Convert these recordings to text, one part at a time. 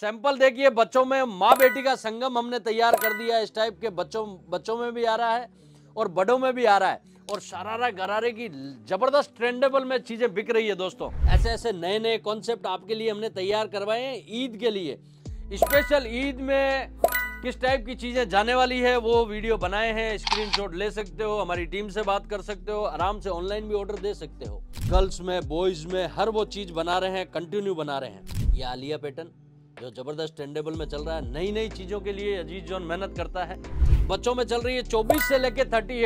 Sample देखिए बच्चों में माँ बेटी का संगम हमने तैयार कर दिया इस टाइप के बच्चों बच्चों में भी आ रहा है और बड़ों में भी आ रहा है और शरारा गरारे की जबरदस्त ट्रेंडेबल में चीजें बिक रही है दोस्तों ऐसे ऐसे नए नए कॉन्सेप्ट आपके लिए हमने तैयार करवाए हैं ईद के लिए स्पेशल ईद में किस टाइप की चीज़ें जाने वाली है वो वीडियो बनाए हैं स्क्रीन ले सकते हो हमारी टीम से बात कर सकते हो आराम से ऑनलाइन भी ऑर्डर दे सकते हो गर्ल्स में बॉयज में हर वो चीज़ बना रहे हैं कंटिन्यू बना रहे हैं ये आलिया पैटर्न जो जबरदस्त ट्रेंडेबल में चल रहा है नई नई चीजों के लिए अजीज जॉन मेहनत करता है बच्चों में चल रही है चौबीस से लेके थर्टी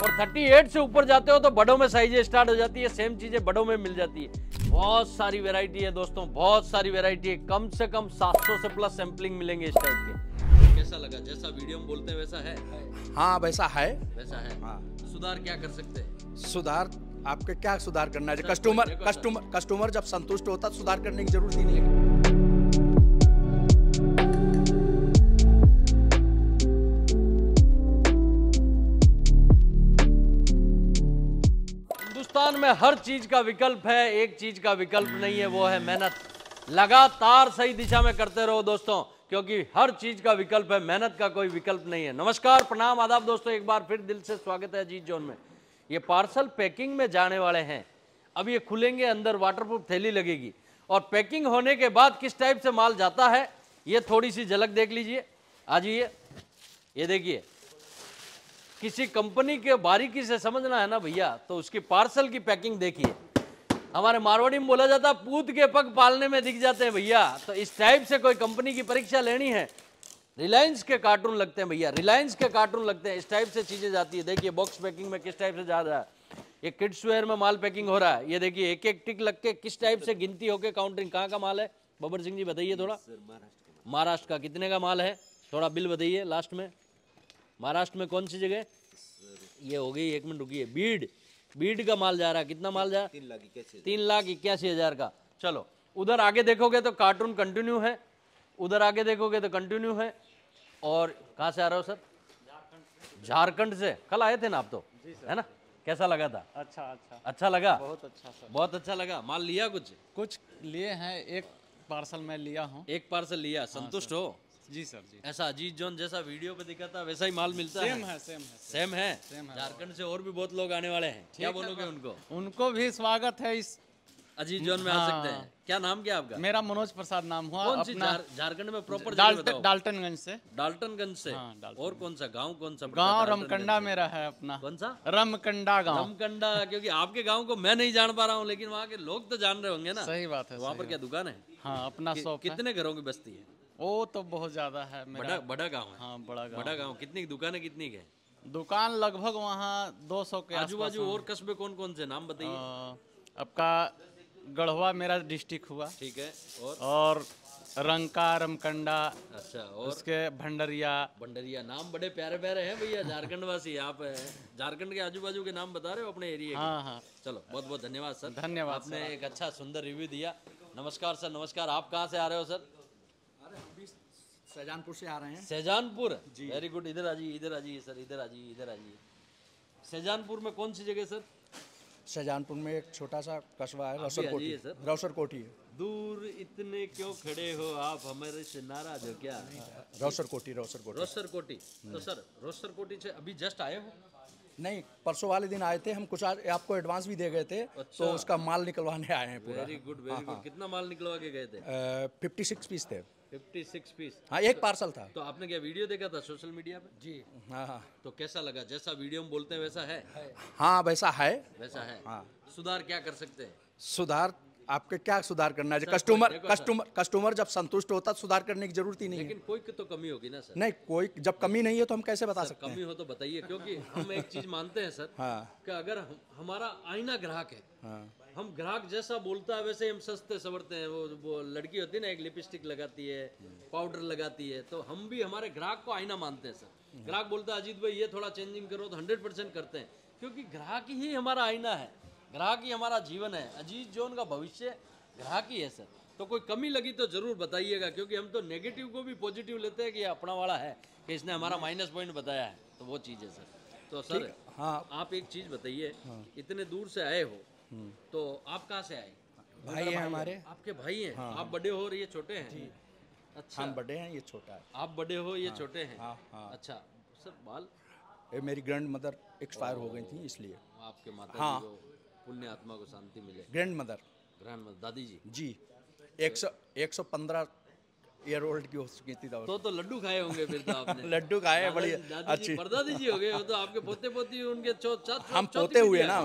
और 38 से ऊपर जाते हो तो बड़ों में साइजें स्टार्ट हो जाती है सेम चीजें बड़ों में मिल जाती है बहुत सारी वेरायटी है दोस्तों बहुत सारी वेरायटी है कम से कम 700 से प्लस सैंपलिंग मिलेंगे इस टाइप के कैसा लगा जैसा वीडियो में बोलते हैं वैसा है हाँ वैसा है वैसा है हाँ सुधार क्या कर सकते हैं सुधार आपके क्या सुधार करना है कस्टमर कस्टमर कस्टमर जब संतुष्ट होता तो सुधार करने की जरूरत ही नहीं है हिंदुस्तान में हर चीज का विकल्प है एक चीज का विकल्प नहीं है वो है मेहनत लगातार सही दिशा में करते रहो दोस्तों क्योंकि हर चीज का विकल्प है मेहनत का कोई विकल्प नहीं है नमस्कार प्रणाम आदाब दोस्तों एक बार फिर दिल से स्वागत है अजीत जोन में ये पार्सल पैकिंग में जाने वाले हैं अब ये खुलेंगे अंदर वाटरप्रूफ थैली लगेगी और पैकिंग होने के बाद किस टाइप से माल जाता है ये थोड़ी सी झलक देख लीजिए आ जाइए ये देखिए किसी कंपनी के बारीकी से समझना है ना भैया तो उसकी पार्सल की पैकिंग देखिए हमारे मारवाड़ी में बोला जाता है पूत के पग पालने में दिख जाते हैं भैया तो इस टाइप से कोई कंपनी की परीक्षा लेनी है रिलायंस के कार्टून लगते हैं भैया रिलायंस के कार्टून लगते हैं इस टाइप से चीजें जाती है देखिए बॉक्स पैकिंग में किस टाइप से जा रहा है ये किड्स वेयर में माल पैकिंग हो रहा है ये देखिए एक एक टिक लग के किस टाइप से गिनती होकर काउंटरिंग कहाँ का माल है बबर सिंह जी बताइए थोड़ा महाराष्ट्र का कितने का माल है थोड़ा बिल बताइए लास्ट में महाराष्ट्र में कौन सी जगह ये हो गई एक मिनट है बीड बीड का माल जा रहा है कितना माल जा रहा है तीन लाख इक्यासी हजार का चलो उधर आगे देखोगे तो कार्टून कंटिन्यू है उधर आगे देखोगे तो कंटिन्यू है और कहाँ से आ रहे हो सर झारखंड से कल आए थे ना आप तो है ना कैसा लगा था अच्छा अच्छा अच्छा लगा बहुत अच्छा सर बहुत अच्छा लगा माल लिया कुछ कुछ लिए हैं एक पार्सल मैं लिया हूँ एक पार्सल लिया हाँ, संतुष्ट हो जी सर जी ऐसा अजीत जोन जैसा वीडियो पे दिखा था वैसा ही माल मिलता सेम है, सेम है सेम है सेम है झारखंड से और भी बहुत लोग आने वाले हैं क्या बोलोगे उनको उनको भी स्वागत है इस अजीत जोन में आ हाँ। सकते हैं क्या नाम क्या आपका मेरा मनोज प्रसाद नाम हुआ झारखंड में प्रॉपर डाल्टनगंज से डाल्टनगंज से हाँ, और कौन सा गांव कौन सा गांव रमकंडा मेरा है अपना कौन सा रमकंडा गांव रमकंडा क्योंकि आपके गांव को मैं नहीं जान पा रहा हूँ लेकिन वहाँ के लोग तो जान रहे होंगे ना सही बात है वहाँ पर क्या दुकान है हाँ अपना शॉप कितने घरों की बस्ती है वो तो बहुत ज्यादा है मेरा बड़ा बड़ा गांव है हाँ बड़ा गांव बड़ा गांव कितनी है कितनी है दुकान लगभग वहाँ 200 के आजू बाजू और कस्बे कौन कौन से नाम बताइए आपका गढ़वा मेरा डिस्ट्रिक्ट हुआ ठीक है और, और रंका रमकंडा अच्छा और उसके भंडरिया भंडरिया नाम बड़े प्यारे प्यारे हैं भैया झारखंड वासी आप झारखंड के आजू बाजू के नाम बता रहे हो अपने एरिया हाँ हाँ चलो बहुत बहुत धन्यवाद सर धन्यवाद आपने एक अच्छा सुंदर रिव्यू दिया नमस्कार सर नमस्कार आप कहाँ से आ रहे हो सर सहजानपुर से आ रहे हैं सहजानपुर जी वेरी गुड इधर आ जाइए इधर आ जाइए सर इधर आ जाइए इधर आ जाइए सैजानपुर में कौन सी जगह सर सहजानपुर में एक छोटा सा कस्बा है रौसर कोठी सर रौसर कोठी है दूर इतने क्यों खड़े हो आप हमारे से नाराज हो क्या रौसर कोठी रौसर कोठी रौसर कोठी तो सर रौसर कोठी से अभी जस्ट आए हो नहीं परसों वाले दिन आए थे हम कुछ आज आपको एडवांस भी दे गए थे तो अच्छा। तो उसका माल निकलवाने आए हैं पूरा वेरी गुड वेरी गुड कितना माल निकलवा के गए थे फिफ्टी सिक्स पीस थे 56 पीस हाँ एक पार्सल तो- था तो आपने क्या वीडियो देखा था सोशल मीडिया पे जी हाँ, हाँ तो कैसा लगा जैसा वीडियो में बोलते हैं वैसा है हाँ वैसा है वैसा है हाँ सुधार क्या कर सकते हैं सुधार आपके क्या सुधार करना है कस्टमर कस्टमर कस्टमर जब संतुष्ट होता सुधार करने की जरूरत ही नहीं लेकिन कोई तो कमी होगी ना सर नहीं कोई जब कमी नहीं है तो हम कैसे बता सकते कमी हो तो बताइए क्योंकि हम एक चीज मानते हैं सर हाँ। कि अगर हमारा आईना ग्राहक है हाँ। हम ग्राहक जैसा बोलता है वैसे हम सस्ते संवरते हैं वो वो लड़की होती है ना एक लिपस्टिक लगाती है पाउडर लगाती है तो हम भी हमारे ग्राहक को आईना मानते हैं सर ग्राहक बोलता है अजीत भाई ये थोड़ा चेंजिंग करो तो हंड्रेड परसेंट करते हैं क्योंकि ग्राहक ही हमारा आईना है ग्राहक ही हमारा जीवन है अजीत जो उनका भविष्य ग्राहक ही है सर तो कोई कमी लगी तो जरूर बताइएगा क्योंकि हम तो नेगेटिव को भी पॉजिटिव लेते हैं कि अपना वाला है कि इसने हमारा माइनस पॉइंट बताया है तो वो चीज़ है सर तो सर हाँ आप एक चीज़ बताइए हाँ। इतने दूर से आए हो तो आप कहाँ से आए भाई है हमारे आपके भाई हैं हाँ। आप बड़े हो और ये छोटे हैं अच्छा हम बड़े हैं ये छोटा है आप बड़े हो ये हाँ। छोटे हैं हाँ, अच्छा सर बाल ए, मेरी ग्रैंड मदर एक्सपायर हो गई थी इसलिए आपके माता हाँ पुण्य आत्मा को शांति मिले ग्रैंड मदर ग्रैंड मदर दादी जी जी एक सौ एक सौ पंद्रह ईयर ओल्ड की हो चुकी थी तो तो लड्डू खाए होंगे फिर तो आपने लड्डू खाए बड़ी अच्छी पर्दा दीजिए हो गए वो तो आपके पोते पोती उनके चो, चो, हम पोते हुए ना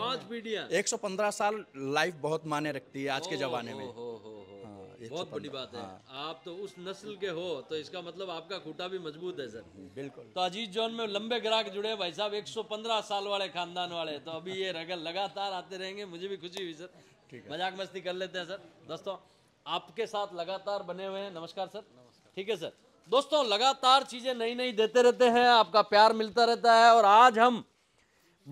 पांच पीढ़ियां एक सौ पंद्रह साल लाइफ बहुत माने रखती है आज के जमाने में हाँ, बहुत बड़ी बात है हाँ। आप तो उस नस्ल के हो तो इसका मतलब आपका खूटा भी मजबूत है सर बिल्कुल तो अजीत जोन में लंबे ग्राहक जुड़े भाई साहब 115 साल वाले खानदान वाले तो अभी ये रगल लगातार आते रहेंगे मुझे भी खुशी हुई सर मजाक मस्ती कर लेते हैं सर दोस्तों आपके साथ लगातार बने हुए हैं नमस्कार सर नमस्कार ठीक है सर दोस्तों लगातार चीज़ें नई नई देते रहते हैं आपका प्यार मिलता रहता है और आज हम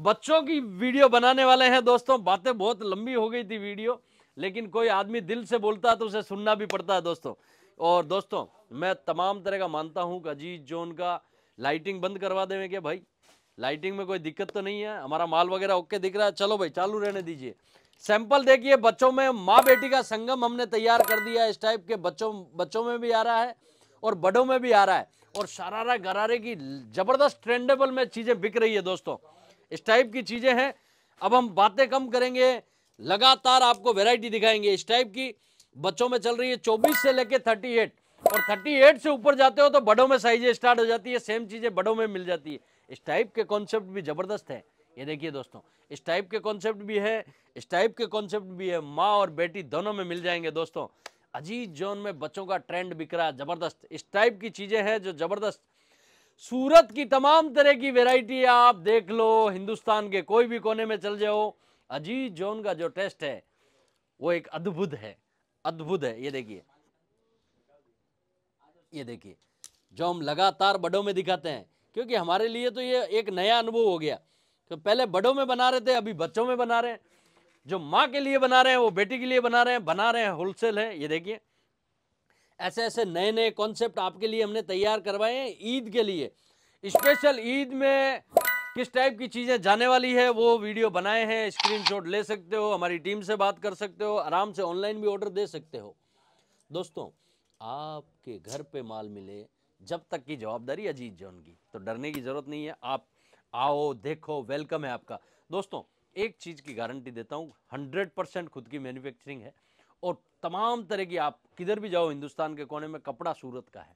बच्चों की वीडियो बनाने वाले हैं दोस्तों बातें बहुत लंबी हो गई थी वीडियो लेकिन कोई आदमी दिल से बोलता है तो उसे सुनना भी पड़ता है दोस्तों और दोस्तों मैं तमाम तरह का मानता हूँ कि अजीज जोन का लाइटिंग बंद करवा देवे क्या भाई लाइटिंग में कोई दिक्कत तो नहीं है हमारा माल वगैरह ओके दिख रहा है चलो भाई चालू रहने दीजिए सैंपल देखिए बच्चों में माँ बेटी का संगम हमने तैयार कर दिया इस टाइप के बच्चों बच्चों में भी आ रहा है और बड़ों में भी आ रहा है और शरारा गरारे की जबरदस्त ट्रेंडेबल में चीज़ें बिक रही है दोस्तों इस टाइप की चीज़ें हैं अब हम बातें कम करेंगे लगातार आपको वेराइटी दिखाएंगे इस टाइप की बच्चों में चल रही है चौबीस से लेके थर्टी एट और थर्टी एट से ऊपर जाते हो तो बड़ों में साइजें स्टार्ट हो जाती है सेम चीज़ें बड़ों में मिल जाती है इस टाइप के कॉन्सेप्ट भी ज़बरदस्त है ये देखिए दोस्तों इस टाइप के कॉन्सेप्ट भी है इस टाइप के कॉन्सेप्ट भी है माँ और बेटी दोनों में मिल जाएंगे दोस्तों अजीज जोन में बच्चों का ट्रेंड बिक रहा जबरदस्त इस टाइप की चीज़ें हैं जो जबरदस्त सूरत की तमाम तरह की वेराइटी आप देख लो हिंदुस्तान के कोई भी कोने में चल जाओ अजीज जोन का जो टेस्ट है वो एक अद्भुत है अद्भुत है ये देखिए ये देखिए जो हम लगातार बड़ों में दिखाते हैं क्योंकि हमारे लिए तो ये एक नया अनुभव हो गया तो पहले बड़ों में बना रहे थे अभी बच्चों में बना रहे हैं जो माँ के लिए बना रहे हैं वो बेटी के लिए बना रहे हैं बना रहे हैं होलसेल है ये देखिए ऐसे ऐसे नए नए कॉन्सेप्ट आपके लिए हमने तैयार करवाए हैं ईद के लिए स्पेशल ईद में किस टाइप की चीज़ें जाने वाली है वो वीडियो बनाए हैं स्क्रीनशॉट ले सकते हो हमारी टीम से बात कर सकते हो आराम से ऑनलाइन भी ऑर्डर दे सकते हो दोस्तों आपके घर पे माल मिले जब तक की जवाबदारी अजीत जॉन की तो डरने की ज़रूरत नहीं है आप आओ देखो वेलकम है आपका दोस्तों एक चीज़ की गारंटी देता हूँ हंड्रेड परसेंट खुद की मैन्युफैक्चरिंग है और तमाम तरह की आप किधर भी जाओ हिंदुस्तान के कोने में कपड़ा सूरत का है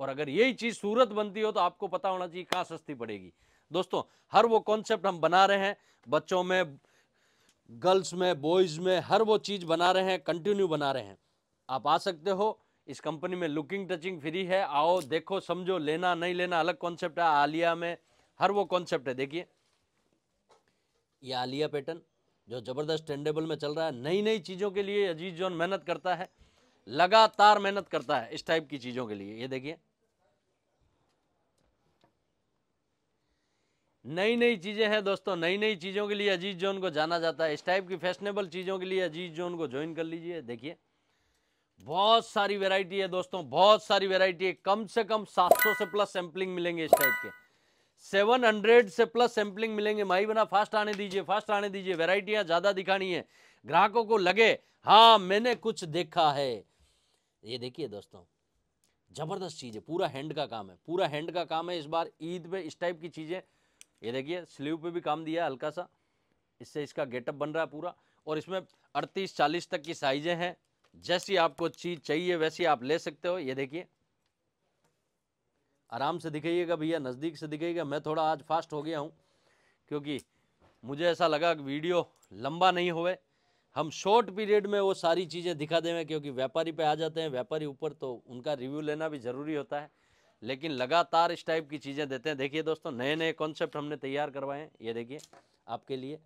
और अगर यही चीज़ सूरत बनती हो तो आपको पता होना चाहिए कहाँ सस्ती पड़ेगी दोस्तों हर वो कॉन्सेप्ट हम बना रहे हैं बच्चों में गर्ल्स में बॉयज़ में हर वो चीज़ बना रहे हैं कंटिन्यू बना रहे हैं आप आ सकते हो इस कंपनी में लुकिंग टचिंग फ्री है आओ देखो समझो लेना नहीं लेना अलग कॉन्सेप्ट है आलिया में हर वो कॉन्सेप्ट है देखिए ये आलिया पैटर्न जो ज़बरदस्त ट्रेंडेबल में चल रहा है नई नई चीज़ों के लिए अजीज जॉन मेहनत करता है लगातार मेहनत करता है इस टाइप की चीज़ों के लिए ये देखिए नई नई चीज़ें हैं दोस्तों नई नई चीज़ों के लिए अजीज जोन को जाना जाता है इस टाइप की फैशनेबल चीज़ों के लिए अजीज जोन को ज्वाइन कर लीजिए देखिए बहुत सारी वेराइटी है दोस्तों बहुत सारी वेराइटी है कम से कम 700 से प्लस सैंपलिंग मिलेंगे इस टाइप के सेवन हंड्रेड से प्लस सैंपलिंग मिलेंगे माई बना फास्ट आने दीजिए फास्ट आने दीजिए वेराइटियाँ ज़्यादा दिखानी है ग्राहकों को लगे हाँ मैंने कुछ देखा है ये देखिए दोस्तों ज़बरदस्त चीज़ है पूरा हैंड का काम है पूरा हैंड का काम है इस बार ईद पे इस टाइप की चीज़ें ये देखिए स्लीव पे भी काम दिया है हल्का सा इससे इसका गेटअप बन रहा है पूरा और इसमें अड़तीस चालीस तक की साइजें हैं जैसी आपको चीज़ चाहिए वैसी आप ले सकते हो ये देखिए आराम से दिखाइएगा भैया नज़दीक से दिखाइएगा मैं थोड़ा आज फास्ट हो गया हूँ क्योंकि मुझे ऐसा लगा कि वीडियो लंबा नहीं होए हम शॉर्ट पीरियड में वो सारी चीज़ें दिखा देंगे क्योंकि व्यापारी पे आ जाते हैं व्यापारी ऊपर तो उनका रिव्यू लेना भी ज़रूरी होता है लेकिन लगातार इस टाइप की चीज़ें देते हैं देखिए दोस्तों नए नए कॉन्सेप्ट हमने तैयार करवाए हैं ये देखिए आपके लिए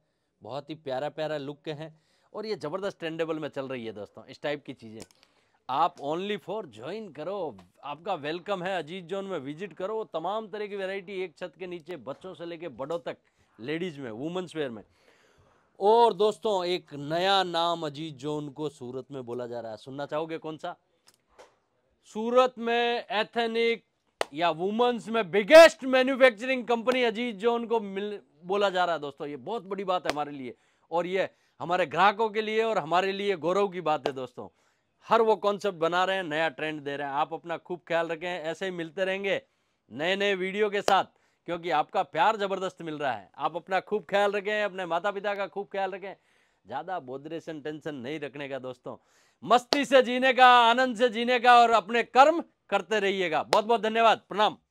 बहुत ही प्यारा प्यारा लुक के हैं और ये ज़बरदस्त ट्रेंडेबल में चल रही है दोस्तों इस टाइप की चीज़ें आप ओनली फॉर ज्वाइन करो आपका वेलकम है अजीत जोन में विजिट करो तमाम तरह की वैरायटी एक छत के नीचे बच्चों से लेके बड़ों तक लेडीज़ में वुमेंस वेयर में और दोस्तों एक नया नाम अजीत जोन को सूरत में बोला जा रहा है सुनना चाहोगे कौन सा सूरत में एथेनिक या वुमेंस में बिगेस्ट मैन्युफैक्चरिंग कंपनी अजीत जोन को मिल बोला जा रहा है दोस्तों ये बहुत बड़ी बात है हमारे लिए और ये हमारे ग्राहकों के लिए और हमारे लिए गौरव की बात है दोस्तों हर वो कॉन्सेप्ट बना रहे हैं नया ट्रेंड दे रहे हैं आप अपना खूब ख्याल रखें ऐसे ही मिलते रहेंगे नए नए वीडियो के साथ क्योंकि आपका प्यार ज़बरदस्त मिल रहा है आप अपना खूब ख्याल रखें अपने माता पिता का खूब ख्याल रखें ज़्यादा बोदरेशन टेंशन नहीं रखने का दोस्तों मस्ती से जीने का आनंद से जीने का और अपने कर्म करते रहिएगा बहुत बहुत धन्यवाद प्रणाम